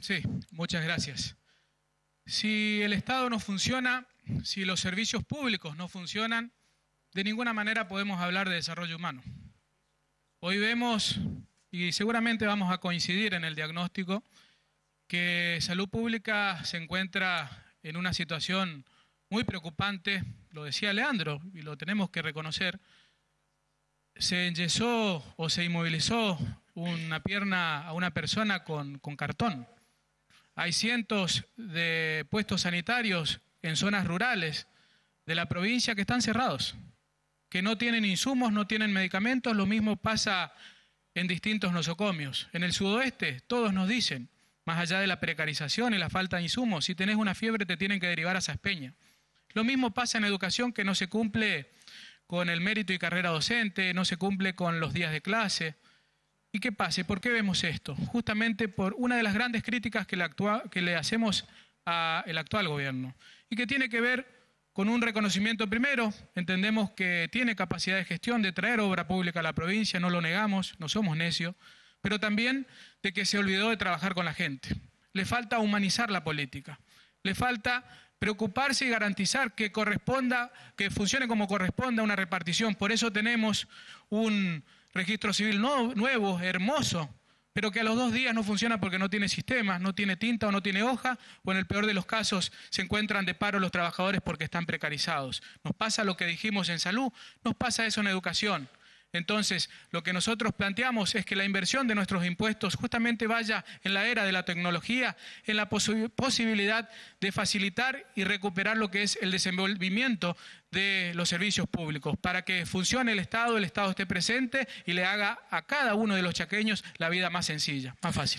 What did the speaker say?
Sí, muchas gracias. Si el Estado no funciona, si los servicios públicos no funcionan, de ninguna manera podemos hablar de desarrollo humano. Hoy vemos, y seguramente vamos a coincidir en el diagnóstico, que salud pública se encuentra en una situación muy preocupante, lo decía Leandro, y lo tenemos que reconocer, se enyesó o se inmovilizó una pierna a una persona con, con cartón. Hay cientos de puestos sanitarios en zonas rurales de la provincia que están cerrados, que no tienen insumos, no tienen medicamentos. Lo mismo pasa en distintos nosocomios. En el sudoeste todos nos dicen, más allá de la precarización y la falta de insumos, si tenés una fiebre te tienen que derivar a Saspeña. Lo mismo pasa en educación que no se cumple con el mérito y carrera docente, no se cumple con los días de clase. ¿Y qué pasa? ¿Por qué vemos esto? Justamente por una de las grandes críticas que le, hacemos al actual gobierno y que tiene que ver con un reconocimiento primero, entendemos que tiene capacidad de gestión de traer obra pública a la provincia, no lo negamos, no somos necios, pero también de que se olvidó de trabajar con la gente. Le falta humanizar la política, le falta preocuparse y garantizar que corresponda, que funcione como corresponda una repartición. Por eso tenemos un registro civil nuevo, hermoso, pero que a los dos días no funciona porque no tiene sistema, no tiene tinta o no tiene hoja, o en el peor de los casos se encuentran de paro los trabajadores porque están precarizados. Nos pasa lo que dijimos en salud, nos pasa eso en educación. Entonces, lo que nosotros planteamos es que la inversión de nuestros impuestos justamente vaya en la era de la tecnología, en la posibilidad de facilitar y recuperar lo que es el desenvolvimiento de los servicios públicos, para que funcione el Estado, el Estado esté presente y le haga a cada uno de los chaqueños la vida más sencilla, más fácil.